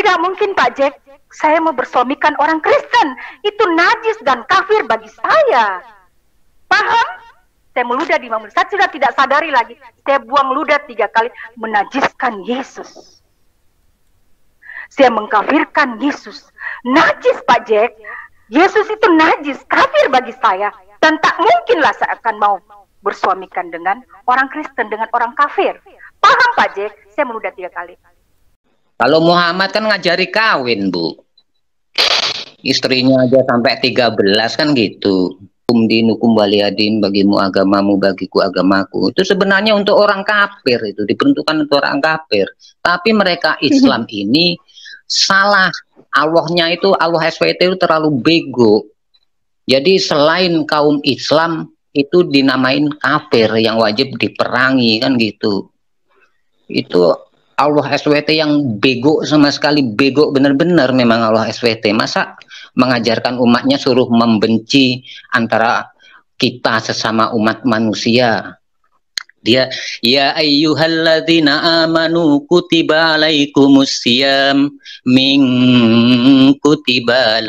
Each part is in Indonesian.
Tidak mungkin Pak Jack, saya mau bersuamikan orang Kristen. Itu najis dan kafir bagi saya. Paham? Saya meludah di mamulis. Saya sudah tidak sadari lagi. Saya buang ludah tiga kali. Menajiskan Yesus. Saya mengkafirkan Yesus. Najis Pak Jack. Yesus itu najis, kafir bagi saya. Dan tak mungkinlah saya akan mau bersuamikan dengan orang Kristen, dengan orang kafir. Paham Pak Jack? Saya meludah tiga kali. Kalau Muhammad kan ngajari kawin, Bu. Istrinya aja sampai 13 kan gitu. Hukum dinukum bagimu agamamu bagiku agamaku. Itu sebenarnya untuk orang kafir itu diperuntukkan untuk orang kafir. Tapi mereka Islam ini salah. Allahnya itu Allah SWT itu terlalu bego. Jadi selain kaum Islam itu dinamain kafir yang wajib diperangi kan gitu. Itu Allah SWT yang bego sama sekali bego benar-benar memang Allah SWT masa mengajarkan umatnya suruh membenci antara kita sesama umat manusia dia ya ayyuhalladzina amanu kutiba alaikumus siyam min kutiba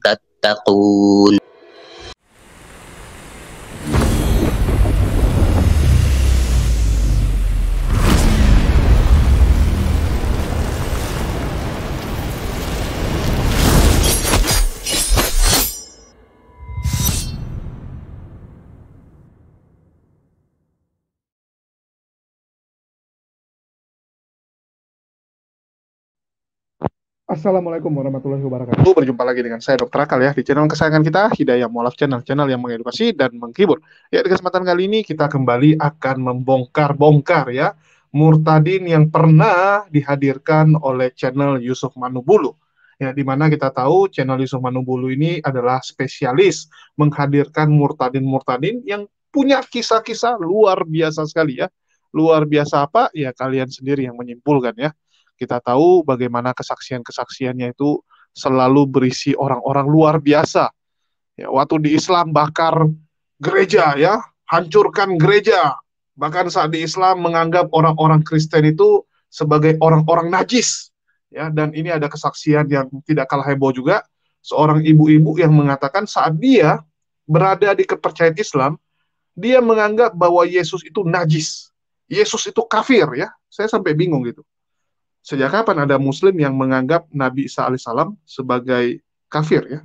tattaqun Assalamualaikum warahmatullahi wabarakatuh. Berjumpa lagi dengan saya Dr. Akal ya di channel kesayangan kita Hidayah Mualaf Channel, channel yang mengedukasi dan menghibur. Ya di kesempatan kali ini kita kembali akan membongkar-bongkar ya murtadin yang pernah dihadirkan oleh channel Yusuf Manubulu. Ya di mana kita tahu channel Yusuf Manubulu ini adalah spesialis menghadirkan murtadin-murtadin yang punya kisah-kisah luar biasa sekali ya. Luar biasa apa? Ya kalian sendiri yang menyimpulkan ya. Kita tahu bagaimana kesaksian-kesaksiannya itu selalu berisi orang-orang luar biasa. Ya, waktu di Islam bakar gereja ya, hancurkan gereja. Bahkan saat di Islam menganggap orang-orang Kristen itu sebagai orang-orang najis. Ya, dan ini ada kesaksian yang tidak kalah heboh juga, seorang ibu-ibu yang mengatakan saat dia berada di kepercayaan Islam, dia menganggap bahwa Yesus itu najis. Yesus itu kafir ya. Saya sampai bingung gitu. Sejak kapan ada Muslim yang menganggap Nabi Isa alaihissalam sebagai kafir ya?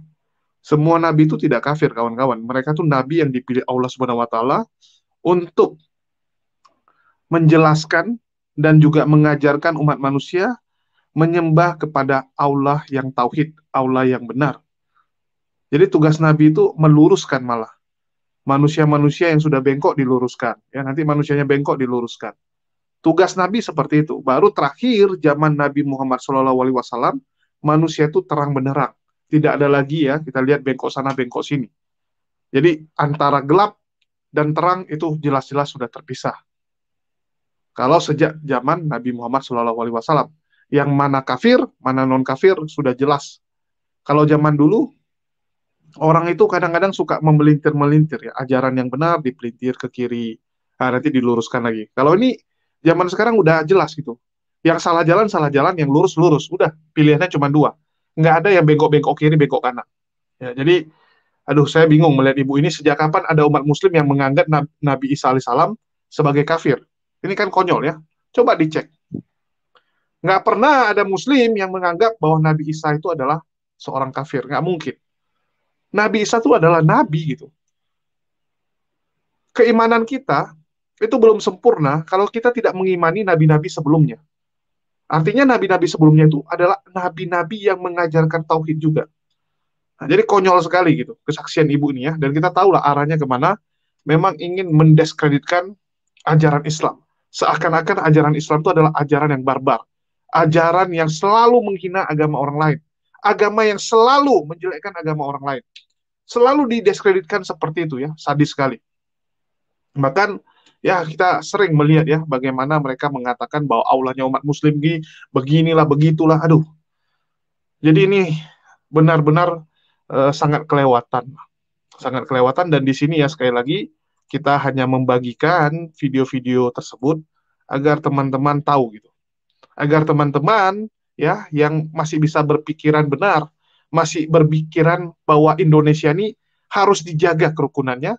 Semua nabi itu tidak kafir kawan-kawan. Mereka tuh nabi yang dipilih Allah Subhanahu wa taala untuk menjelaskan dan juga mengajarkan umat manusia menyembah kepada Allah yang tauhid, Allah yang benar. Jadi tugas nabi itu meluruskan malah manusia-manusia yang sudah bengkok diluruskan. Ya nanti manusianya bengkok diluruskan. Tugas Nabi seperti itu. Baru terakhir zaman Nabi Muhammad SAW, manusia itu terang benderang. Tidak ada lagi ya, kita lihat bengkok sana, bengkok sini. Jadi antara gelap dan terang itu jelas-jelas sudah terpisah. Kalau sejak zaman Nabi Muhammad SAW, yang mana kafir, mana non-kafir sudah jelas. Kalau zaman dulu, orang itu kadang-kadang suka membelintir melintir ya, ajaran yang benar dipelintir ke kiri, nah, nanti diluruskan lagi. Kalau ini Zaman sekarang udah jelas gitu. Yang salah jalan salah jalan, yang lurus lurus. Udah pilihannya cuma dua. Nggak ada yang bengkok-bengkok kiri, bengkok kanan. Ya, jadi aduh saya bingung melihat ibu ini sejak kapan ada umat muslim yang menganggap Nabi Isa alaihissalam sebagai kafir. Ini kan konyol ya. Coba dicek. Nggak pernah ada muslim yang menganggap bahwa Nabi Isa itu adalah seorang kafir. Nggak mungkin. Nabi Isa itu adalah nabi gitu. Keimanan kita itu belum sempurna kalau kita tidak mengimani nabi-nabi sebelumnya. Artinya nabi-nabi sebelumnya itu adalah nabi-nabi yang mengajarkan tauhid juga. Nah, jadi konyol sekali gitu kesaksian ibu ini ya dan kita tahu lah arahnya kemana. Memang ingin mendiskreditkan ajaran Islam. Seakan-akan ajaran Islam itu adalah ajaran yang barbar, ajaran yang selalu menghina agama orang lain, agama yang selalu menjelekkan agama orang lain. Selalu dideskreditkan seperti itu ya, sadis sekali. Bahkan ya kita sering melihat ya bagaimana mereka mengatakan bahwa aulahnya umat muslim ini beginilah, begitulah, aduh. Jadi ini benar-benar eh, sangat kelewatan. Sangat kelewatan dan di sini ya sekali lagi kita hanya membagikan video-video tersebut agar teman-teman tahu gitu. Agar teman-teman ya yang masih bisa berpikiran benar, masih berpikiran bahwa Indonesia ini harus dijaga kerukunannya,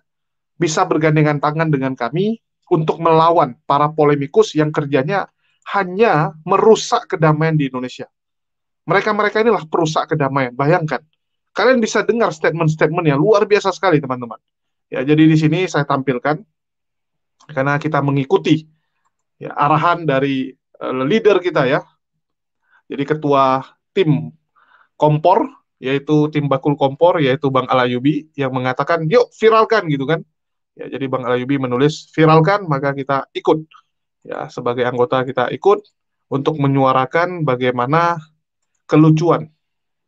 bisa bergandengan tangan dengan kami untuk melawan para polemikus yang kerjanya hanya merusak kedamaian di Indonesia. Mereka-mereka inilah perusak kedamaian. Bayangkan, kalian bisa dengar statement-statement yang luar biasa sekali, teman-teman. Ya, jadi di sini saya tampilkan karena kita mengikuti ya, arahan dari uh, leader kita ya. Jadi ketua tim kompor yaitu tim bakul kompor yaitu Bang Alayubi yang mengatakan yuk viralkan gitu kan Ya, jadi Bang Alayubi menulis viralkan maka kita ikut. Ya, sebagai anggota kita ikut untuk menyuarakan bagaimana kelucuan.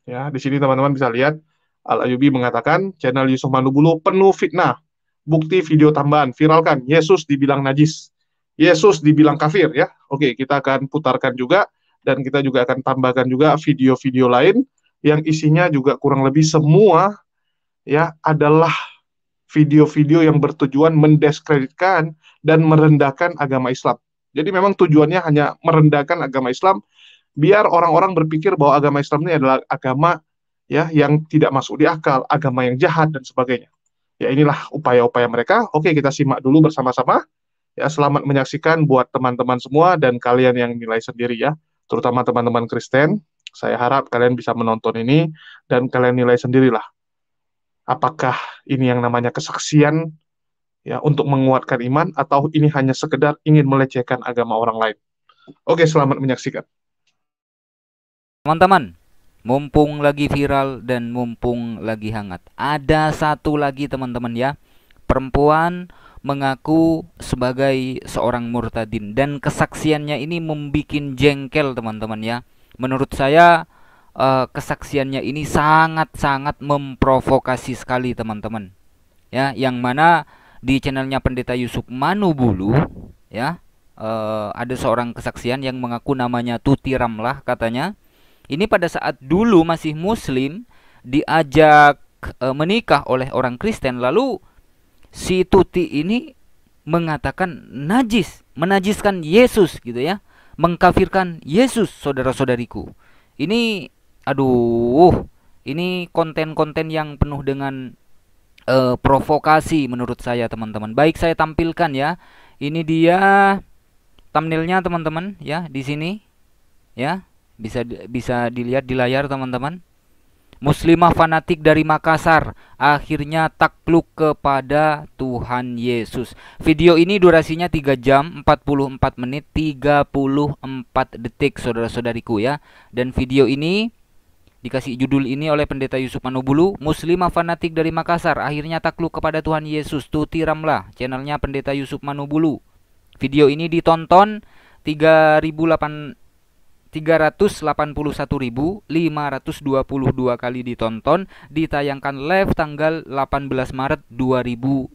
Ya, di sini teman-teman bisa lihat Al Ayubi mengatakan channel Yusuf Manubulu penuh fitnah. Bukti video tambahan viralkan Yesus dibilang najis. Yesus dibilang kafir ya. Oke, kita akan putarkan juga dan kita juga akan tambahkan juga video-video lain yang isinya juga kurang lebih semua ya adalah video-video yang bertujuan mendeskreditkan dan merendahkan agama Islam. Jadi memang tujuannya hanya merendahkan agama Islam biar orang-orang berpikir bahwa agama Islam ini adalah agama ya yang tidak masuk di akal, agama yang jahat dan sebagainya. Ya inilah upaya-upaya mereka. Oke, kita simak dulu bersama-sama. Ya, selamat menyaksikan buat teman-teman semua dan kalian yang nilai sendiri ya, terutama teman-teman Kristen. Saya harap kalian bisa menonton ini dan kalian nilai sendirilah apakah ini yang namanya kesaksian ya untuk menguatkan iman atau ini hanya sekedar ingin melecehkan agama orang lain. Oke, selamat menyaksikan. Teman-teman, mumpung lagi viral dan mumpung lagi hangat, ada satu lagi teman-teman ya. Perempuan mengaku sebagai seorang murtadin dan kesaksiannya ini membuat jengkel teman-teman ya. Menurut saya uh, kesaksiannya ini sangat-sangat memprovokasi sekali teman-teman. Ya, yang mana di channelnya Pendeta Yusuf Manubulu ya, uh, ada seorang kesaksian yang mengaku namanya Tuti Ramlah katanya. Ini pada saat dulu masih muslim diajak uh, menikah oleh orang Kristen lalu si Tuti ini mengatakan najis, menajiskan Yesus gitu ya, mengkafirkan Yesus saudara-saudariku. Ini aduh ini konten-konten yang penuh dengan uh, provokasi menurut saya teman-teman baik saya tampilkan ya ini dia thumbnailnya teman-teman ya di sini ya bisa bisa dilihat di layar teman-teman Muslimah fanatik dari Makassar akhirnya takluk kepada Tuhan Yesus. Video ini durasinya 3 jam 44 menit 34 detik saudara-saudariku ya. Dan video ini Dikasih judul ini oleh pendeta Yusuf Manubulu, muslimah fanatik dari Makassar akhirnya takluk kepada Tuhan Yesus, Tuti Ramlah, channelnya pendeta Yusuf Manubulu. Video ini ditonton 381.522 kali ditonton ditayangkan live tanggal 18 Maret 2021.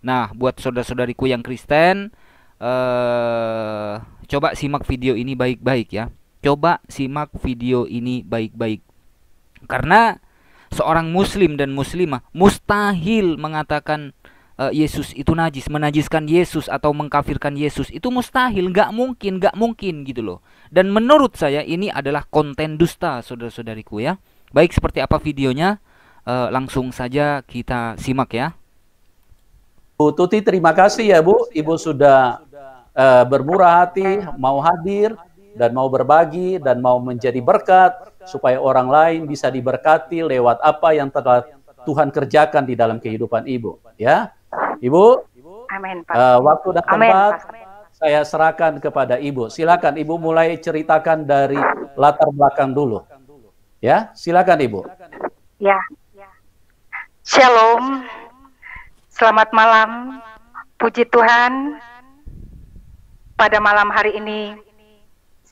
Nah, buat saudara-saudariku yang Kristen eh coba simak video ini baik-baik ya. Coba simak video ini baik-baik. Karena seorang muslim dan muslimah mustahil mengatakan uh, Yesus itu najis, menajiskan Yesus atau mengkafirkan Yesus itu mustahil, nggak mungkin, nggak mungkin gitu loh. Dan menurut saya ini adalah konten dusta, saudara-saudariku ya. Baik seperti apa videonya, uh, langsung saja kita simak ya. Bu Tuti, terima kasih ya Bu, Ibu sudah uh, bermurah hati mau hadir dan mau berbagi dan mau menjadi berkat supaya orang lain bisa diberkati lewat apa yang telah Tuhan kerjakan di dalam kehidupan ibu ya ibu Amin, Pak. Uh, waktu dan tempat Amen, saya serahkan kepada ibu silakan ibu mulai ceritakan dari latar belakang dulu ya silakan ibu ya Shalom selamat malam puji Tuhan pada malam hari ini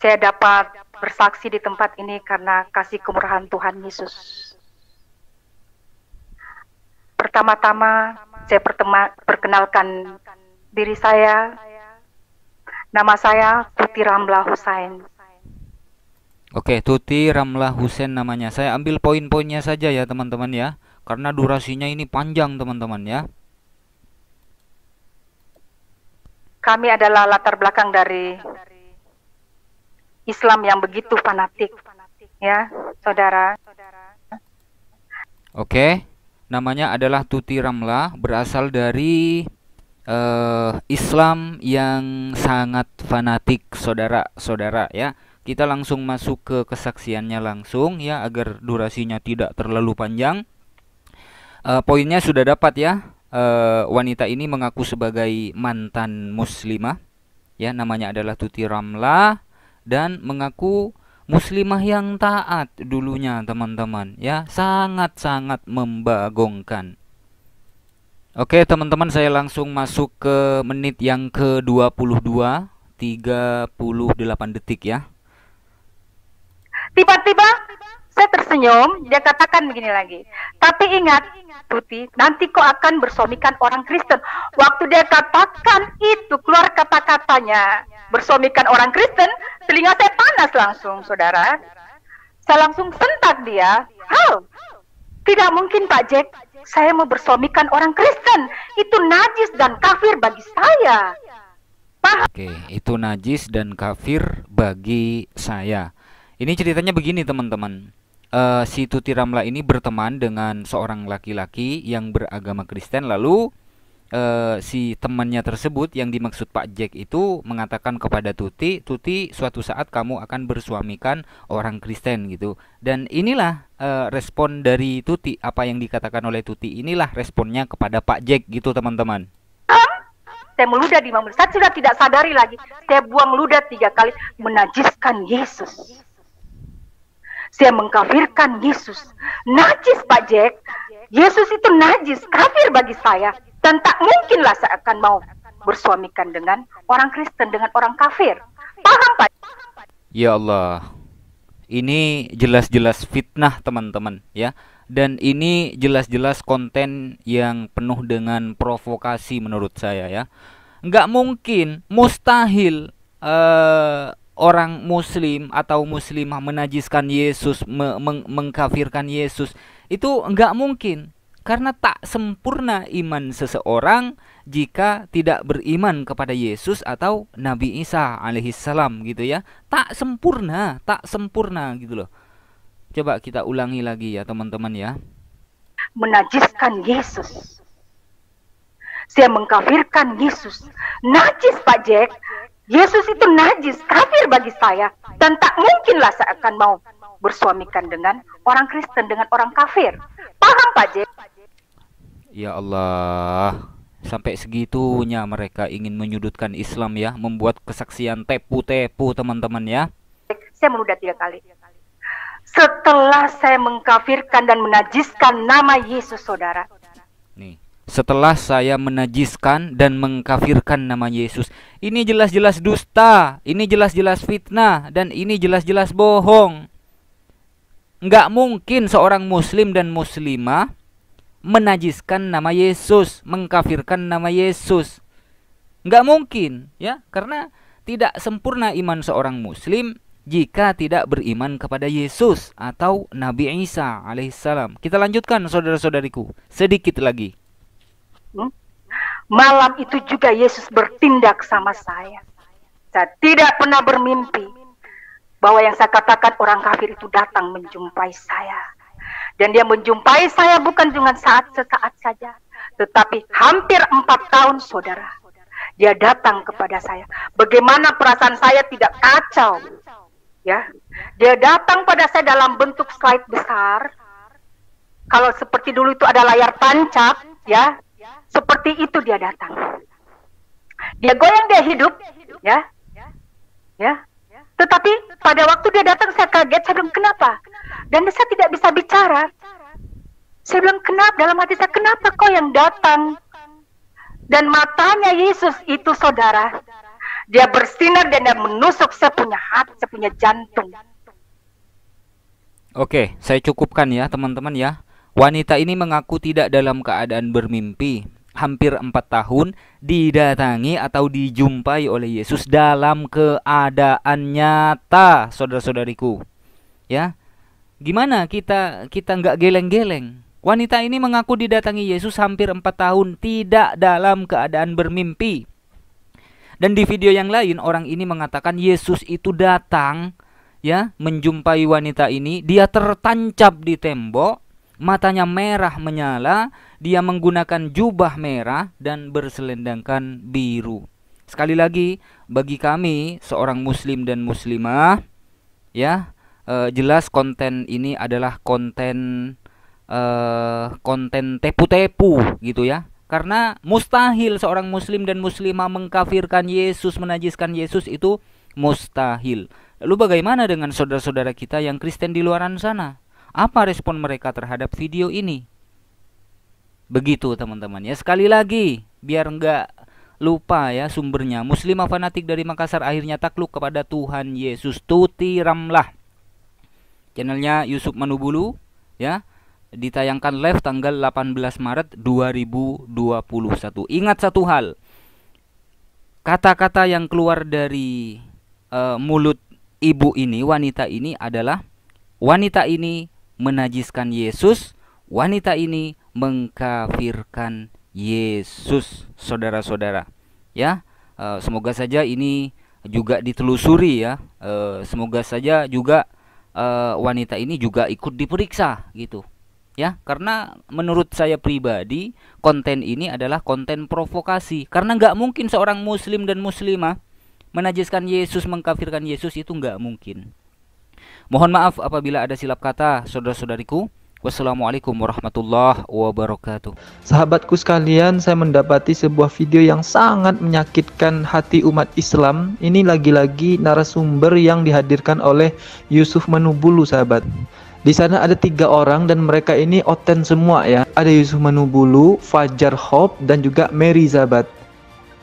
saya dapat bersaksi di tempat ini karena kasih kemurahan Tuhan Yesus. Pertama-tama saya pertama, perkenalkan diri saya. Nama saya Tuti Ramla Husain. Oke, Tuti Ramla Husain namanya. Saya ambil poin-poinnya saja ya teman-teman ya. Karena durasinya ini panjang teman-teman ya. Kami adalah latar belakang dari Islam yang begitu fanatik ya saudara oke namanya adalah Tuti Ramla berasal dari uh, Islam yang sangat fanatik saudara-saudara ya kita langsung masuk ke kesaksiannya langsung ya agar durasinya tidak terlalu panjang uh, poinnya sudah dapat ya uh, wanita ini mengaku sebagai mantan muslimah ya namanya adalah Tuti Ramla dan mengaku muslimah yang taat dulunya teman-teman ya sangat-sangat membagongkan Oke teman-teman saya langsung masuk ke menit yang ke-22 38 detik ya Tiba-tiba saya tersenyum, dia katakan begini lagi. Tapi ingat, Tuti, nanti kau akan bersomikan orang Kristen. Waktu dia katakan itu, keluar kata-katanya, bersomikan orang Kristen, telinga saya panas langsung, saudara. Saya langsung sentak dia. How? Tidak mungkin Pak Jack, saya mau bersomikan orang Kristen. Itu najis dan kafir bagi saya. Paham? Oke, itu najis dan kafir bagi saya. Ini ceritanya begini teman-teman uh, si Tuti Ramla ini berteman dengan seorang laki-laki yang beragama Kristen lalu uh, si temannya tersebut yang dimaksud Pak Jack itu mengatakan kepada Tuti, Tuti suatu saat kamu akan bersuamikan orang Kristen gitu. Dan inilah uh, respon dari Tuti, apa yang dikatakan oleh Tuti inilah responnya kepada Pak Jack gitu teman-teman. Saya meludah di Saya sudah tidak sadari lagi. Saya buang ludah tiga kali menajiskan Yesus. Saya mengkafirkan Yesus. Najis Pak Jack. Yesus itu najis, kafir bagi saya. Dan tak mungkinlah saya akan mau bersuamikan dengan orang Kristen, dengan orang kafir. Paham Pak? Ya Allah. Ini jelas-jelas fitnah teman-teman ya. Dan ini jelas-jelas konten yang penuh dengan provokasi menurut saya ya. Nggak mungkin, mustahil eh, orang muslim atau muslimah menajiskan Yesus, me meng mengkafirkan Yesus, itu nggak mungkin. Karena tak sempurna iman seseorang jika tidak beriman kepada Yesus atau Nabi Isa alaihissalam gitu ya. Tak sempurna, tak sempurna gitu loh. Coba kita ulangi lagi ya teman-teman ya. Menajiskan Yesus. Saya mengkafirkan Yesus. Najis Pak Jack Yesus itu najis, kafir bagi saya. Dan tak mungkinlah saya akan mau bersuamikan dengan orang Kristen, dengan orang kafir. Paham Pak J? Ya Allah, sampai segitunya mereka ingin menyudutkan Islam ya, membuat kesaksian tepu-tepu teman-teman ya. Saya menunda tiga kali. Setelah saya mengkafirkan dan menajiskan nama Yesus saudara. Nih, setelah saya menajiskan dan mengkafirkan nama Yesus. Ini jelas-jelas dusta, ini jelas-jelas fitnah, dan ini jelas-jelas bohong. Nggak mungkin seorang muslim dan muslimah menajiskan nama Yesus, mengkafirkan nama Yesus. Nggak mungkin, ya, karena tidak sempurna iman seorang muslim jika tidak beriman kepada Yesus atau Nabi Isa alaihissalam. Kita lanjutkan saudara-saudariku, sedikit lagi. Hmm? Malam itu juga Yesus bertindak sama saya. Saya tidak pernah bermimpi bahwa yang saya katakan orang kafir itu datang menjumpai saya. Dan dia menjumpai saya bukan dengan saat sesaat saja, tetapi hampir empat tahun saudara. Dia datang kepada saya. Bagaimana perasaan saya tidak kacau. Ya, dia datang pada saya dalam bentuk slide besar. Kalau seperti dulu itu ada layar tancap, ya, Ya. Seperti itu dia datang. Dia goyang dia hidup, ya, ya. Tetapi pada waktu dia datang saya kaget, saya bilang kenapa? Dan saya tidak bisa bicara. Saya bilang kenapa? Dalam hati saya kenapa kau yang datang? Dan matanya Yesus itu saudara, dia bersinar dan dia menusuk saya punya hati, saya punya jantung. Oke, saya cukupkan ya teman-teman ya. Wanita ini mengaku tidak dalam keadaan bermimpi. Hampir empat tahun didatangi atau dijumpai oleh Yesus dalam keadaan nyata, saudara-saudariku. Ya, gimana kita kita nggak geleng-geleng? Wanita ini mengaku didatangi Yesus hampir empat tahun tidak dalam keadaan bermimpi. Dan di video yang lain orang ini mengatakan Yesus itu datang ya menjumpai wanita ini dia tertancap di tembok matanya merah menyala, dia menggunakan jubah merah dan berselendangkan biru. Sekali lagi, bagi kami seorang muslim dan muslimah, ya, e, jelas konten ini adalah konten e, konten tepu-tepu gitu ya. Karena mustahil seorang muslim dan muslimah mengkafirkan Yesus, menajiskan Yesus itu mustahil. Lalu bagaimana dengan saudara-saudara kita yang Kristen di luaran sana? Apa respon mereka terhadap video ini? Begitu teman-teman ya. Sekali lagi, biar nggak lupa ya sumbernya. Muslimah fanatik dari Makassar akhirnya takluk kepada Tuhan Yesus. Tuti Ramlah. Channelnya Yusuf Manubulu ya ditayangkan live tanggal 18 Maret 2021. Ingat satu hal. Kata-kata yang keluar dari uh, mulut ibu ini, wanita ini adalah wanita ini menajiskan Yesus, wanita ini mengkafirkan Yesus, saudara-saudara. Ya, eh, semoga saja ini juga ditelusuri ya. Eh, semoga saja juga eh, wanita ini juga ikut diperiksa gitu. Ya, karena menurut saya pribadi konten ini adalah konten provokasi. Karena nggak mungkin seorang muslim dan muslimah menajiskan Yesus, mengkafirkan Yesus itu nggak mungkin. Mohon maaf apabila ada silap kata, saudara-saudariku. Wassalamualaikum warahmatullahi wabarakatuh. Sahabatku sekalian, saya mendapati sebuah video yang sangat menyakitkan hati umat Islam. Ini lagi-lagi narasumber yang dihadirkan oleh Yusuf Manubulu, sahabat. Di sana ada tiga orang dan mereka ini oten semua ya. Ada Yusuf Manubulu, Fajar Hop, dan juga Mary sahabat.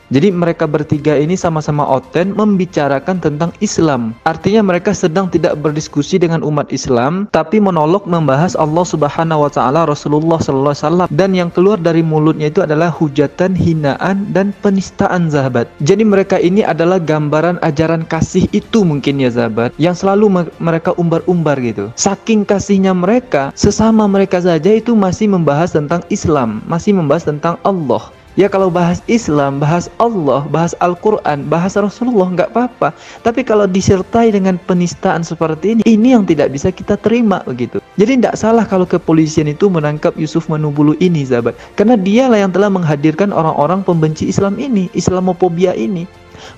Jadi mereka bertiga ini sama-sama oten membicarakan tentang Islam. Artinya mereka sedang tidak berdiskusi dengan umat Islam, tapi monolog membahas Allah Subhanahu wa taala, Rasulullah sallallahu alaihi wasallam dan yang keluar dari mulutnya itu adalah hujatan, hinaan dan penistaan sahabat. Jadi mereka ini adalah gambaran ajaran kasih itu mungkin ya sahabat yang selalu mereka umbar-umbar gitu. Saking kasihnya mereka, sesama mereka saja itu masih membahas tentang Islam, masih membahas tentang Allah. Ya kalau bahas Islam, bahas Allah, bahas Al-Quran, bahas Rasulullah nggak apa-apa. Tapi kalau disertai dengan penistaan seperti ini, ini yang tidak bisa kita terima begitu. Jadi tidak salah kalau kepolisian itu menangkap Yusuf Manubulu ini, sahabat. Karena dialah yang telah menghadirkan orang-orang pembenci Islam ini, Islamophobia ini.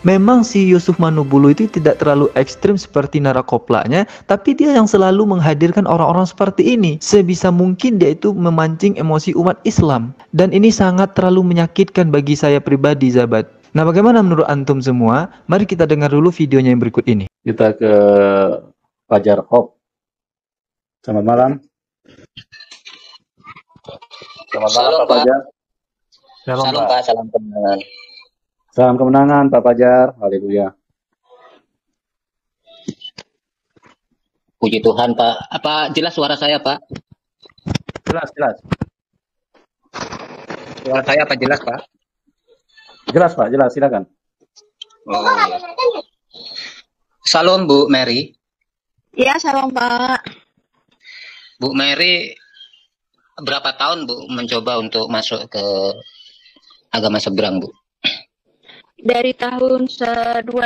Memang si Yusuf Manubulu itu tidak terlalu ekstrim seperti narakoplanya, tapi dia yang selalu menghadirkan orang-orang seperti ini. Sebisa mungkin dia itu memancing emosi umat Islam. Dan ini sangat terlalu menyakitkan bagi saya pribadi, Zabat. Nah, bagaimana menurut Antum semua? Mari kita dengar dulu videonya yang berikut ini. Kita ke Fajar Hop. Selamat malam. Selamat malam, Pak Fajar. Salam, Pak. Salam, Salam kemenangan Pak Fajar. Haleluya. Puji Tuhan Pak. Apa jelas suara saya Pak? Jelas, jelas. Suara saya apa jelas Pak? Jelas Pak, jelas. Silakan. Oh. Iya. Salam Bu Mary. Iya, salam Pak. Bu Mary, berapa tahun Bu mencoba untuk masuk ke agama seberang Bu? dari tahun 2003 10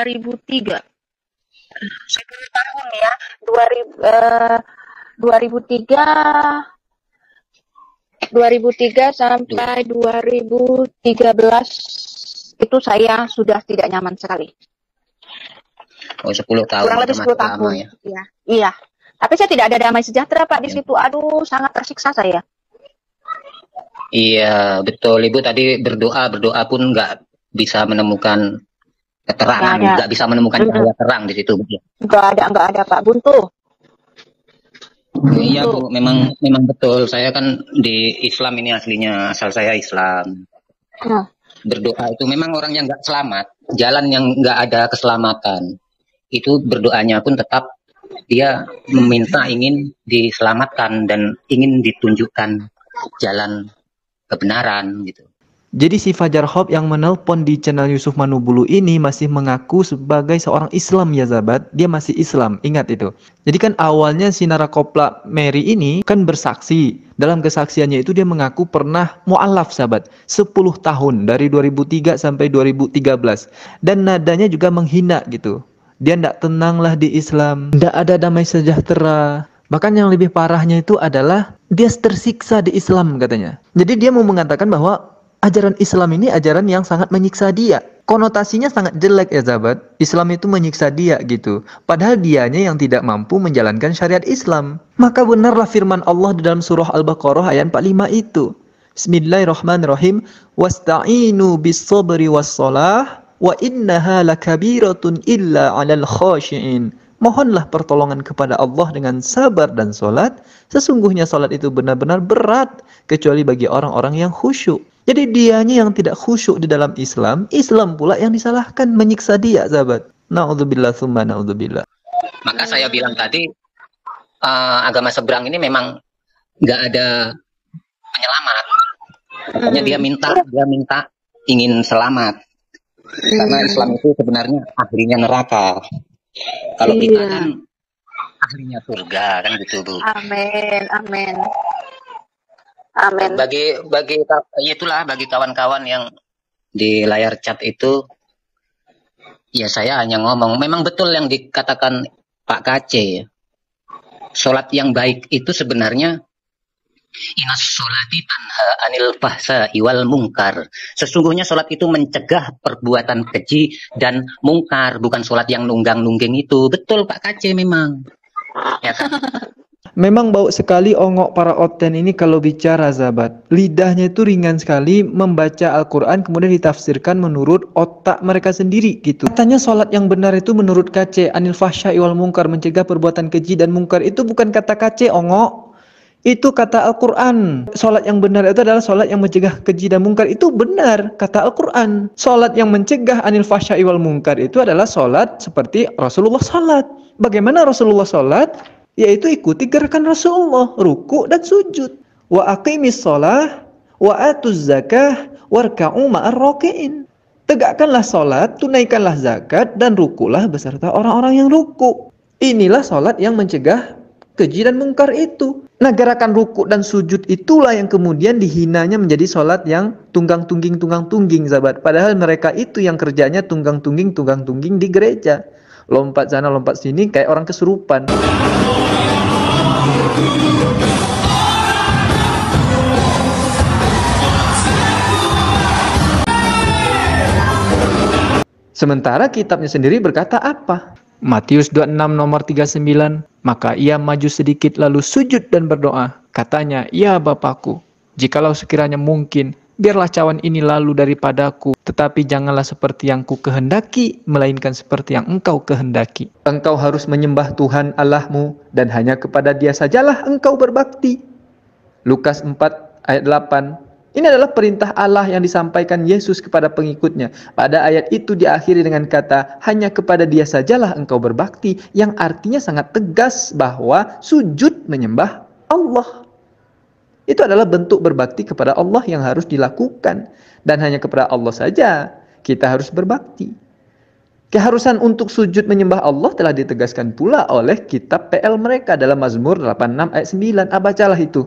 tahun ya 2000 eh, 2003 2003 sampai 2013 itu saya sudah tidak nyaman sekali. Oh, 10 tahun. Kurang lebih 10 tahun. Ya. Iya. Iya. Tapi saya tidak ada damai sejahtera, Pak, di hmm. situ. Aduh, sangat tersiksa saya. Iya, betul. Ibu tadi berdoa, berdoa pun nggak bisa menemukan keterangan, nggak bisa menemukan cahaya terang di situ. Nggak ada, nggak ada Pak Buntu. Iya Bu, memang memang betul. Saya kan di Islam ini aslinya, asal saya Islam. Nah. Berdoa itu memang orang yang nggak selamat, jalan yang nggak ada keselamatan. Itu berdoanya pun tetap dia meminta ingin diselamatkan dan ingin ditunjukkan jalan kebenaran gitu. Jadi si Fajar Hob yang menelpon di channel Yusuf Manubulu ini masih mengaku sebagai seorang Islam ya sahabat. Dia masih Islam, ingat itu. Jadi kan awalnya si Narakopla Mary ini kan bersaksi. Dalam kesaksiannya itu dia mengaku pernah mu'alaf sahabat. 10 tahun dari 2003 sampai 2013. Dan nadanya juga menghina gitu. Dia tidak tenanglah di Islam. Tidak ada damai sejahtera. Bahkan yang lebih parahnya itu adalah dia tersiksa di Islam katanya. Jadi dia mau mengatakan bahwa ajaran Islam ini ajaran yang sangat menyiksa dia. Konotasinya sangat jelek ya sahabat. Islam itu menyiksa dia gitu. Padahal dianya yang tidak mampu menjalankan syariat Islam. Maka benarlah firman Allah di dalam surah Al-Baqarah ayat 45 itu. Bismillahirrahmanirrahim. Wasta'inu bis sabri was salah wa innaha lakabiratun illa 'alal khashiin. Mohonlah pertolongan kepada Allah dengan sabar dan solat. Sesungguhnya solat itu benar-benar berat, kecuali bagi orang-orang yang khusyuk. Jadi dianya yang tidak khusyuk di dalam Islam, Islam pula yang disalahkan menyiksa dia, sahabat. Naudzubillah summa naudzubillah. Maka saya bilang tadi uh, agama seberang ini memang nggak ada penyelamat. Hanya dia minta, dia minta ingin selamat. Karena hmm. Islam itu sebenarnya ahlinya neraka. Kalau iya. kita kan ahlinya surga kan gitu, Amin, amin. Amin. Bagi bagi itulah bagi kawan-kawan yang di layar chat itu ya saya hanya ngomong memang betul yang dikatakan Pak KC ya. Salat yang baik itu sebenarnya Inas solati tanha anil fahsa iwal mungkar. Sesungguhnya sholat itu mencegah perbuatan keji dan mungkar, bukan sholat yang nunggang-nungging itu. Betul Pak Kace memang. Ya kan? Memang bau sekali ongok para oten ini kalau bicara sahabat. Lidahnya itu ringan sekali membaca Al-Quran kemudian ditafsirkan menurut otak mereka sendiri gitu. Katanya sholat yang benar itu menurut kace anil fahsyah iwal mungkar mencegah perbuatan keji dan mungkar itu bukan kata kace ongok. Itu kata Al-Quran. Sholat yang benar itu adalah sholat yang mencegah keji dan mungkar. Itu benar kata Al-Quran. Sholat yang mencegah anil fahsya iwal mungkar itu adalah sholat seperti Rasulullah sholat. Bagaimana Rasulullah sholat? yaitu ikuti gerakan Rasulullah, ruku dan sujud. Wa aqimis shalah wa atuz zakah warka'u ma'ar raki'in. Tegakkanlah salat, tunaikanlah zakat dan rukulah beserta orang-orang yang ruku. Inilah salat yang mencegah keji dan mungkar itu. Nah, gerakan ruku dan sujud itulah yang kemudian dihinanya menjadi salat yang tunggang-tungging tunggang-tungging sahabat. Padahal mereka itu yang kerjanya tunggang-tungging tunggang-tungging di gereja lompat sana lompat sini kayak orang kesurupan Sementara kitabnya sendiri berkata apa? Matius 26 nomor 39 Maka ia maju sedikit lalu sujud dan berdoa Katanya, ya Bapakku, jikalau sekiranya mungkin biarlah cawan ini lalu daripadaku, tetapi janganlah seperti yang ku kehendaki, melainkan seperti yang engkau kehendaki. Engkau harus menyembah Tuhan Allahmu, dan hanya kepada dia sajalah engkau berbakti. Lukas 4 ayat 8 Ini adalah perintah Allah yang disampaikan Yesus kepada pengikutnya. Pada ayat itu diakhiri dengan kata, hanya kepada dia sajalah engkau berbakti, yang artinya sangat tegas bahwa sujud menyembah Allah. Itu adalah bentuk berbakti kepada Allah yang harus dilakukan dan hanya kepada Allah saja kita harus berbakti. Keharusan untuk sujud menyembah Allah telah ditegaskan pula oleh kitab PL mereka dalam Mazmur 86 ayat 9. Apa ah, itu.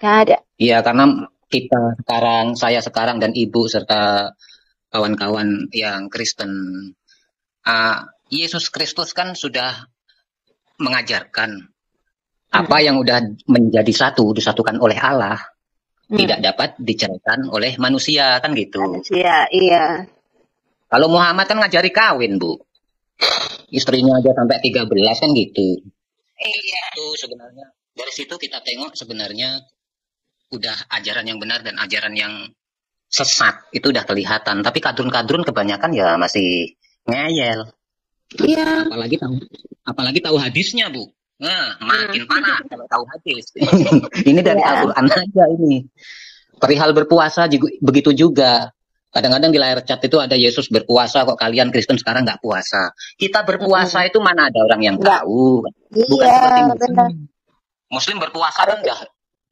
Gak ada. Iya, karena kita sekarang, saya sekarang dan ibu serta kawan-kawan yang Kristen, uh, Yesus Kristus kan sudah mengajarkan apa mm-hmm. yang udah menjadi satu disatukan oleh Allah hmm. tidak dapat diceritakan oleh manusia kan gitu. Manusia, iya. Kalau Muhammad kan ngajari kawin, Bu. Istrinya aja sampai 13 kan gitu. Iya. Itu sebenarnya dari situ kita tengok sebenarnya udah ajaran yang benar dan ajaran yang sesat itu udah kelihatan. Tapi kadrun-kadrun kebanyakan ya masih ngeyel. Iya. Apalagi tahu apalagi tahu hadisnya, Bu. Ya, hmm, makin panas kalau tahu hadis. ini dari ya. Al-Quran aja ini. Perihal berpuasa juga, begitu juga. Kadang-kadang di layar chat itu ada Yesus berpuasa kok kalian Kristen sekarang nggak puasa. Kita berpuasa hmm. itu mana ada orang yang nggak. tahu. Iya, Bukan iya, seperti Muslim. Muslim berpuasa kan enggak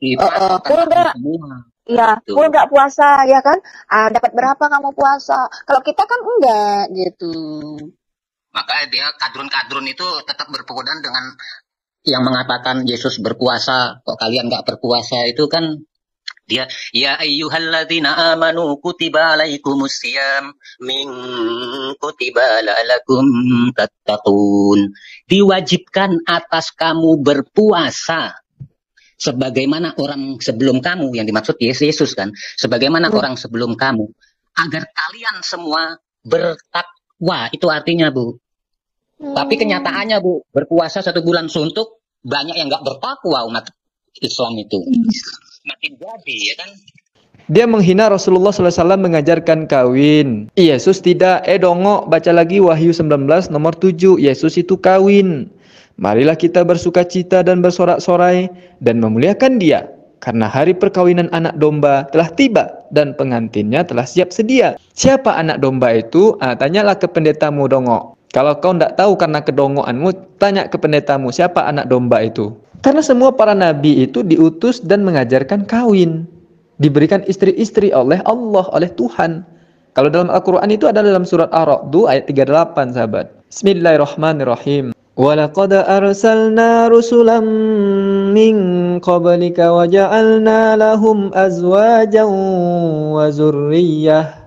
Iya, uh, uh, Iya, gitu. nggak puasa ya kan? Ah, dapat berapa kamu puasa? Kalau kita kan enggak gitu maka dia kadrun-kadrun itu tetap berpegangan dengan yang mengatakan Yesus berkuasa, kok kalian nggak berkuasa itu kan dia ya ayyuhalladzina amanu kutiba alaikumus siyam min kutiba tataun tattaqun diwajibkan atas kamu berpuasa sebagaimana orang sebelum kamu yang dimaksud Yesus, Yesus kan sebagaimana oh. orang sebelum kamu agar kalian semua bertakwa itu artinya Bu tapi kenyataannya Bu, berpuasa satu bulan suntuk banyak yang nggak bertakwa umat Islam itu. Makin jadi ya kan. Dia menghina Rasulullah SAW mengajarkan kawin. Yesus tidak. Eh dongo, baca lagi Wahyu 19 nomor 7. Yesus itu kawin. Marilah kita bersuka cita dan bersorak-sorai dan memuliakan dia. Karena hari perkawinan anak domba telah tiba dan pengantinnya telah siap sedia. Siapa anak domba itu? Ah, tanyalah ke pendetamu dongok. Kalau kau tidak tahu karena kedongoanmu, tanya ke pendetamu, siapa anak domba itu? Karena semua para nabi itu diutus dan mengajarkan kawin. Diberikan istri-istri oleh Allah, oleh Tuhan. Kalau dalam Al-Quran itu ada dalam surat Ar-Ra'du ayat 38, sahabat. Bismillahirrahmanirrahim. وَلَقَدْ min qablika wa ja'alna lahum azwajan wa zurriyah.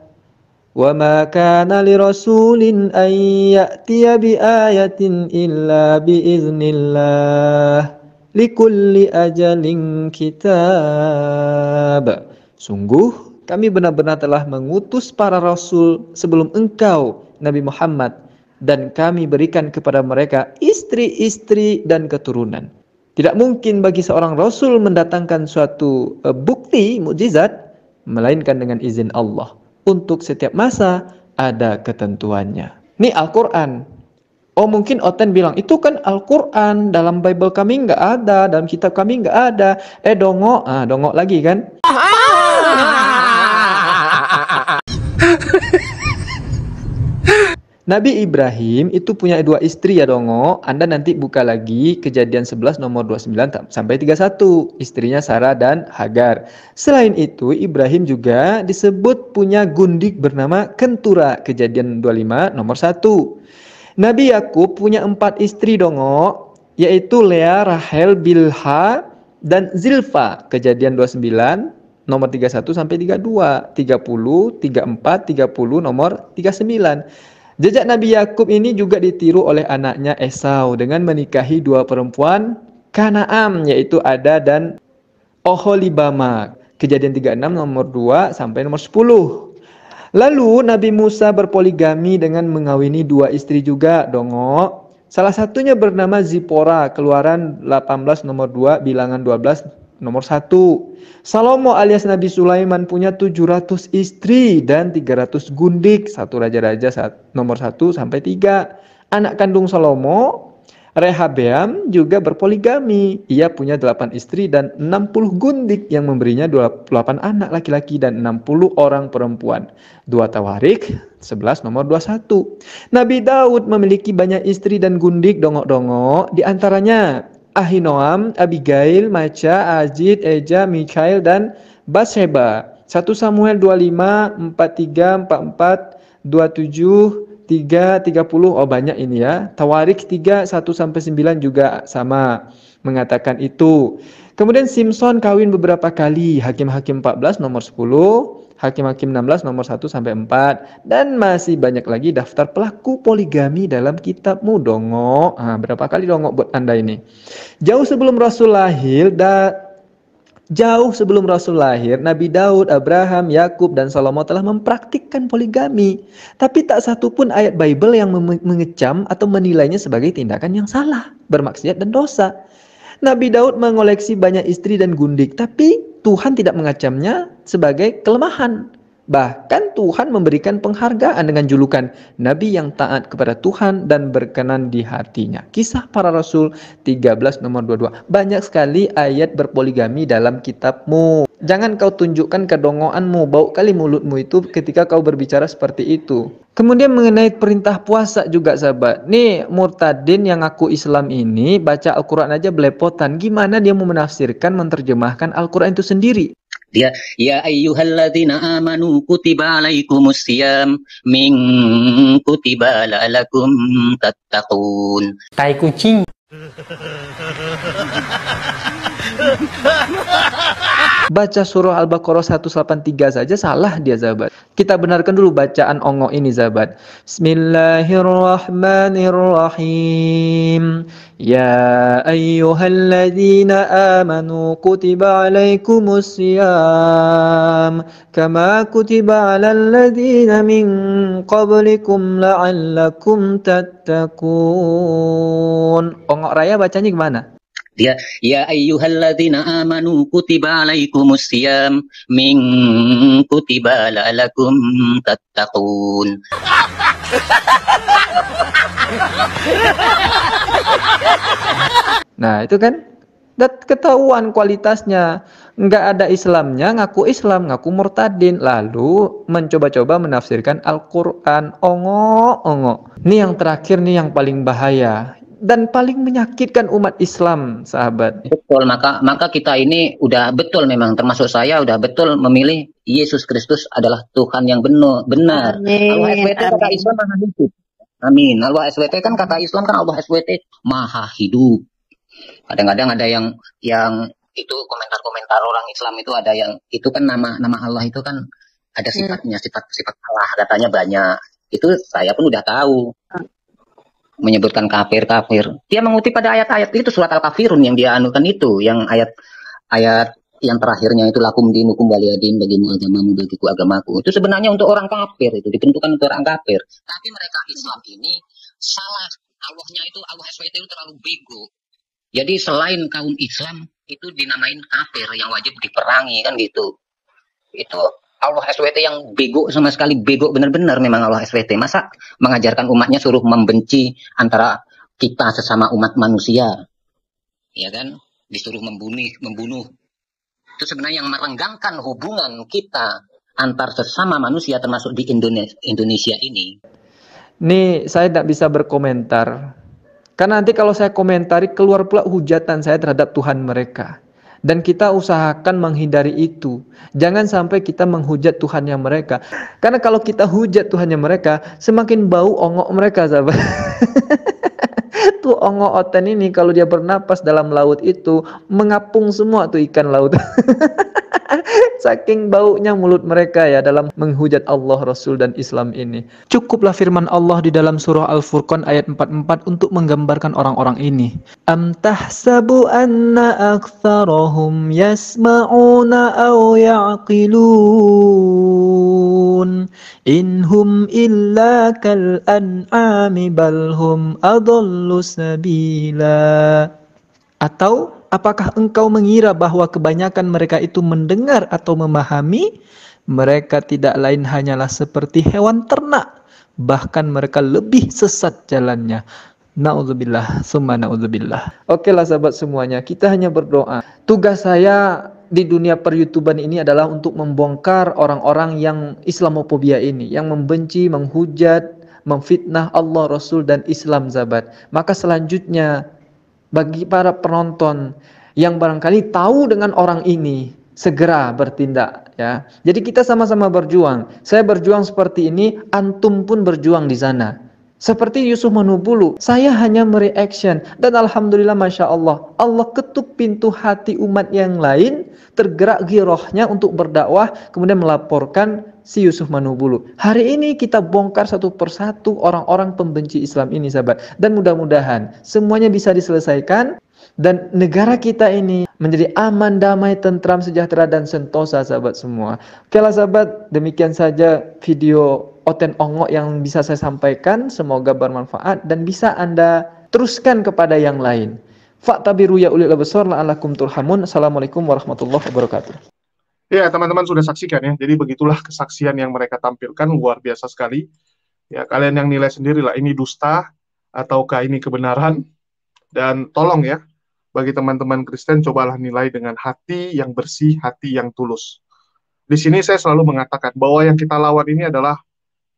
وما كان لرسول أن يأتي بآية إلا بإذن الله لكل أجل كتاب Sungguh kami benar-benar telah mengutus para rasul sebelum engkau Nabi Muhammad dan kami berikan kepada mereka istri-istri dan keturunan. Tidak mungkin bagi seorang rasul mendatangkan suatu eh, bukti mukjizat melainkan dengan izin Allah untuk setiap masa ada ketentuannya. Ini Al-Quran. Oh mungkin Oten bilang, itu kan Al-Quran, dalam Bible kami nggak ada, dalam kitab kami nggak ada. Eh dongok, ah dongok lagi kan. Ah, ah, ah. Nabi Ibrahim itu punya dua istri ya Dongo. Anda nanti buka lagi kejadian 11 nomor 29 sampai 31. Istrinya Sarah dan Hagar. Selain itu Ibrahim juga disebut punya gundik bernama Kentura. Kejadian 25 nomor 1. Nabi Yakub punya empat istri Dongo. Yaitu Lea, Rahel, Bilha, dan Zilfa. Kejadian 29 nomor 31 sampai 32, 30, 34, 30, nomor 39. Jejak Nabi Yakub ini juga ditiru oleh anaknya Esau dengan menikahi dua perempuan Kanaam yaitu Ada dan Oholibama. Kejadian 36 nomor 2 sampai nomor 10. Lalu Nabi Musa berpoligami dengan mengawini dua istri juga, dongo Salah satunya bernama Zipora, keluaran 18 nomor 2, bilangan 12 Nomor satu, Salomo alias Nabi Sulaiman punya 700 istri dan 300 gundik. Satu raja-raja saat nomor satu sampai tiga. Anak kandung Salomo, Rehabeam juga berpoligami. Ia punya 8 istri dan 60 gundik yang memberinya 28 anak laki-laki dan 60 orang perempuan. Dua Tawarik 11 nomor 21. Nabi Daud memiliki banyak istri dan gundik dongok-dongok. Di antaranya Ahinoam, Abigail, Maca, Ajit, Eja, Mikhail, dan Basheba. 1 Samuel 25, 43, 44, 27, 3, 30, oh banyak ini ya. Tawarik 3, 1 sampai 9 juga sama mengatakan itu. Kemudian Simpson kawin beberapa kali, Hakim-Hakim 14 nomor 10, Hakim-Hakim 16 nomor 1 sampai 4 dan masih banyak lagi daftar pelaku poligami dalam kitabmu dongo. Nah, berapa kali dongo buat Anda ini? Jauh sebelum Rasul lahir da Jauh sebelum Rasul lahir, Nabi Daud, Abraham, Yakub, dan Salomo telah mempraktikkan poligami. Tapi tak satu pun ayat Bible yang mengecam atau menilainya sebagai tindakan yang salah, bermaksiat dan dosa. Nabi Daud mengoleksi banyak istri dan gundik, tapi Tuhan tidak mengacamnya sebagai kelemahan. Bahkan Tuhan memberikan penghargaan dengan julukan Nabi yang taat kepada Tuhan dan berkenan di hatinya. Kisah para Rasul 13 nomor 22. Banyak sekali ayat berpoligami dalam kitabmu. Jangan kau tunjukkan kedongoanmu, bau kali mulutmu itu ketika kau berbicara seperti itu. Kemudian mengenai perintah puasa juga sahabat. Nih murtadin yang aku Islam ini baca Al-Quran aja belepotan. Gimana dia mau menafsirkan, menerjemahkan Al-Quran itu sendiri? Dia ya ayyuhalladzina amanu kutiba alaikumus siyam min kutiba lakum tattaqun. Tai kucing. Baca surah Al-Baqarah 183 saja salah dia sahabat Kita benarkan dulu bacaan ongo ini sahabat Bismillahirrahmanirrahim. Ya ayyuhalladzina amanu kutiba alaikumus siyam kama kutiba alal ladzina min qablikum la'allakum tattaqun. Bongok Raya bacanya gimana? Dia ya ayyuhalladzina amanu kutiba alaikumus siyam min kutiba lakum tattaqun. Nah, itu kan dat ketahuan kualitasnya nggak ada Islamnya ngaku Islam ngaku murtadin lalu mencoba-coba menafsirkan Al-Quran ongo ongo ini yang terakhir nih yang paling bahaya dan paling menyakitkan umat Islam, sahabat. Betul, maka maka kita ini udah betul memang termasuk saya udah betul memilih Yesus Kristus adalah Tuhan yang benar. benar. Allah SWT kata Islam maha hidup. Amin. Allah SWT kan kata Islam kan Allah SWT maha hidup. Kadang-kadang ada yang yang itu komentar-komentar orang Islam itu ada yang itu kan nama nama Allah itu kan ada hmm. sifatnya hmm. sifat sifat Allah katanya banyak itu saya pun udah tahu ah menyebutkan kafir kafir. Dia mengutip pada ayat-ayat itu surat Al-Kafirun yang dia anukan itu, yang ayat ayat yang terakhirnya itu lakum dinukum waliyadin bagimu agamamu bagiku agamaku. Itu sebenarnya untuk orang kafir itu ditentukan untuk orang kafir. Tapi mereka Islam ini salah. Allahnya itu Allah SWT itu terlalu bego. Jadi selain kaum Islam itu dinamain kafir yang wajib diperangi kan gitu. Itu Allah SWT yang bego sama sekali bego benar-benar memang Allah SWT. Masa mengajarkan umatnya suruh membenci antara kita sesama umat manusia. Ya kan? Disuruh membunuh, membunuh. Itu sebenarnya yang merenggangkan hubungan kita antar sesama manusia termasuk di Indonesia, Indonesia ini. Nih, saya tidak bisa berkomentar. Karena nanti kalau saya komentari keluar pula hujatan saya terhadap Tuhan mereka dan kita usahakan menghindari itu. Jangan sampai kita menghujat Tuhannya mereka. Karena kalau kita hujat Tuhannya mereka, semakin bau ongok mereka, sahabat. tuh ongok oten ini kalau dia bernapas dalam laut itu mengapung semua tuh ikan laut. Saking baunya mulut mereka ya dalam menghujat Allah, Rasul dan Islam ini. Cukuplah firman Allah di dalam surah Al-Furqan ayat 44 untuk menggambarkan orang-orang ini. Am tahsabu anna aktsarahum yasma'una aw ya'qilun inhum illa kal an'ami bal hum adallu sabila. Atau apakah engkau mengira bahwa kebanyakan mereka itu mendengar atau memahami? Mereka tidak lain hanyalah seperti hewan ternak, bahkan mereka lebih sesat jalannya. Na'udzubillah, summa na'udzubillah. Oke lah sahabat semuanya, kita hanya berdoa. Tugas saya di dunia peryutuban ini adalah untuk membongkar orang-orang yang Islamophobia ini, yang membenci, menghujat, memfitnah Allah, Rasul, dan Islam, sahabat. Maka selanjutnya bagi para penonton yang barangkali tahu dengan orang ini segera bertindak ya. Jadi kita sama-sama berjuang. Saya berjuang seperti ini, antum pun berjuang di sana. Seperti Yusuf Manubulu, saya hanya mereaction dan alhamdulillah masya Allah, Allah ketuk pintu hati umat yang lain, tergerak girohnya untuk berdakwah, kemudian melaporkan si Yusuf Manubulu. Hari ini kita bongkar satu persatu orang-orang pembenci Islam ini sahabat. Dan mudah-mudahan semuanya bisa diselesaikan dan negara kita ini menjadi aman, damai, tentram, sejahtera dan sentosa sahabat semua. Oke lah sahabat, demikian saja video Oten Ongo yang bisa saya sampaikan. Semoga bermanfaat dan bisa Anda teruskan kepada yang lain. Fakta ya ulil la'alakum turhamun. Assalamualaikum warahmatullahi wabarakatuh. Ya, teman-teman sudah saksikan ya. Jadi begitulah kesaksian yang mereka tampilkan luar biasa sekali. Ya, kalian yang nilai sendirilah ini dusta ataukah ini kebenaran. Dan tolong ya, bagi teman-teman Kristen cobalah nilai dengan hati yang bersih, hati yang tulus. Di sini saya selalu mengatakan bahwa yang kita lawan ini adalah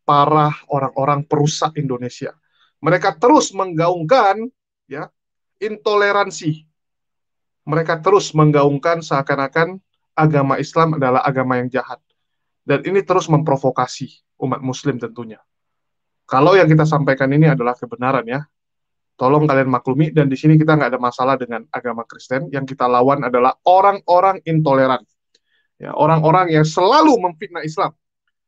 para orang-orang perusak Indonesia. Mereka terus menggaungkan ya intoleransi. Mereka terus menggaungkan seakan-akan agama Islam adalah agama yang jahat. Dan ini terus memprovokasi umat muslim tentunya. Kalau yang kita sampaikan ini adalah kebenaran ya, tolong kalian maklumi dan di sini kita nggak ada masalah dengan agama Kristen yang kita lawan adalah orang-orang intoleran ya orang-orang yang selalu memfitnah Islam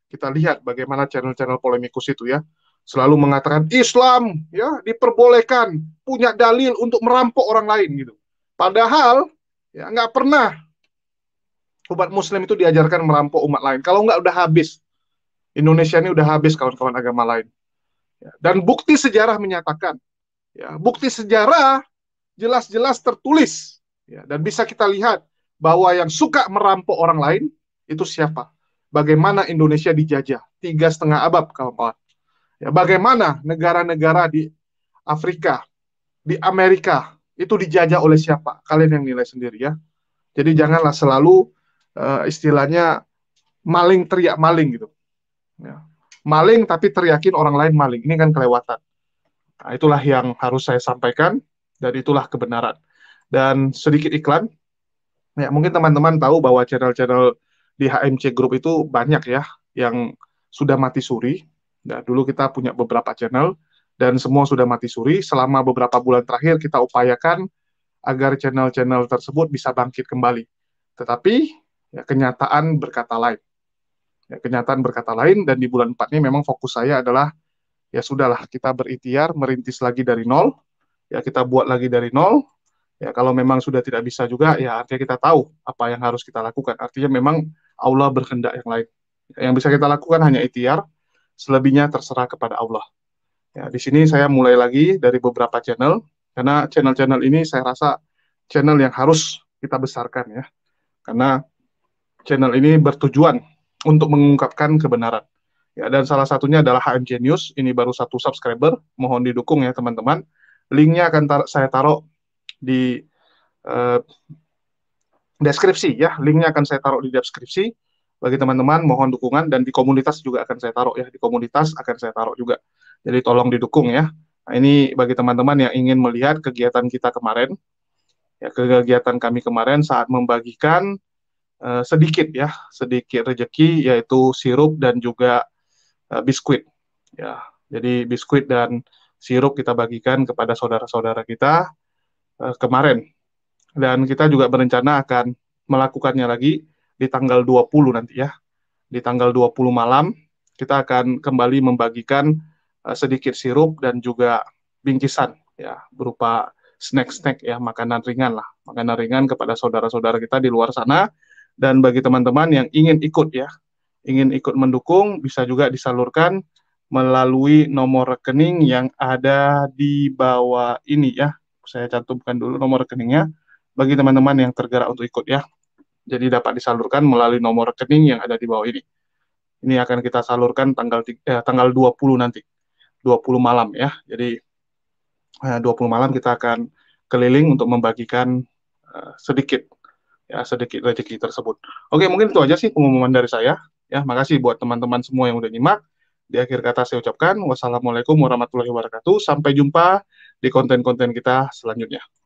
kita lihat bagaimana channel-channel polemikus itu ya selalu mengatakan Islam ya diperbolehkan punya dalil untuk merampok orang lain gitu padahal ya nggak pernah umat muslim itu diajarkan merampok umat lain. Kalau enggak udah habis. Indonesia ini udah habis kawan-kawan agama lain. Ya, dan bukti sejarah menyatakan, ya, bukti sejarah jelas-jelas tertulis ya, dan bisa kita lihat bahwa yang suka merampok orang lain itu siapa? Bagaimana Indonesia dijajah tiga setengah abad kawan-kawan? Ya, bagaimana negara-negara di Afrika, di Amerika itu dijajah oleh siapa? Kalian yang nilai sendiri ya. Jadi janganlah selalu uh, istilahnya maling teriak maling gitu. Ya. Maling tapi teriakin orang lain maling. Ini kan kelewatan. Nah, itulah yang harus saya sampaikan dan itulah kebenaran. Dan sedikit iklan. Ya, mungkin teman-teman tahu bahwa channel-channel di HMC Group itu banyak ya yang sudah mati suri. Nah, dulu kita punya beberapa channel dan semua sudah mati suri. Selama beberapa bulan terakhir kita upayakan agar channel-channel tersebut bisa bangkit kembali. Tetapi Ya, kenyataan berkata lain. Ya, kenyataan berkata lain dan di bulan 4 ini memang fokus saya adalah ya sudahlah kita beritiar merintis lagi dari nol. Ya kita buat lagi dari nol. Ya kalau memang sudah tidak bisa juga ya artinya kita tahu apa yang harus kita lakukan. Artinya memang Allah berkehendak yang lain. Ya, yang bisa kita lakukan hanya ikhtiar, selebihnya terserah kepada Allah. Ya, di sini saya mulai lagi dari beberapa channel karena channel-channel ini saya rasa channel yang harus kita besarkan ya. Karena channel ini bertujuan untuk mengungkapkan kebenaran. Ya, dan salah satunya adalah HMJ News. Ini baru satu subscriber. Mohon didukung ya teman-teman. Linknya akan tar saya taruh di uh, deskripsi ya. Linknya akan saya taruh di deskripsi. Bagi teman-teman mohon dukungan dan di komunitas juga akan saya taruh ya. Di komunitas akan saya taruh juga. Jadi tolong didukung ya. Nah, ini bagi teman-teman yang ingin melihat kegiatan kita kemarin, ya kegiatan kami kemarin saat membagikan Eh, sedikit ya, sedikit rejeki yaitu sirup dan juga uh, biskuit. Ya, jadi biskuit dan sirup kita bagikan kepada saudara-saudara kita uh, kemarin. Dan kita juga berencana akan melakukannya lagi di tanggal 20 nanti ya. Di tanggal 20 malam kita akan kembali membagikan uh, sedikit sirup dan juga bingkisan ya berupa snack-snack ya makanan ringan lah makanan ringan kepada saudara-saudara kita di luar sana dan bagi teman-teman yang ingin ikut ya, ingin ikut mendukung bisa juga disalurkan melalui nomor rekening yang ada di bawah ini ya. Saya cantumkan dulu nomor rekeningnya bagi teman-teman yang tergerak untuk ikut ya. Jadi dapat disalurkan melalui nomor rekening yang ada di bawah ini. Ini akan kita salurkan tanggal eh, tanggal 20 nanti. 20 malam ya. Jadi eh, 20 malam kita akan keliling untuk membagikan eh, sedikit ya sedikit rezeki tersebut. Oke, mungkin itu aja sih pengumuman dari saya. Ya, makasih buat teman-teman semua yang udah nyimak. Di akhir kata saya ucapkan wassalamualaikum warahmatullahi wabarakatuh. Sampai jumpa di konten-konten kita selanjutnya.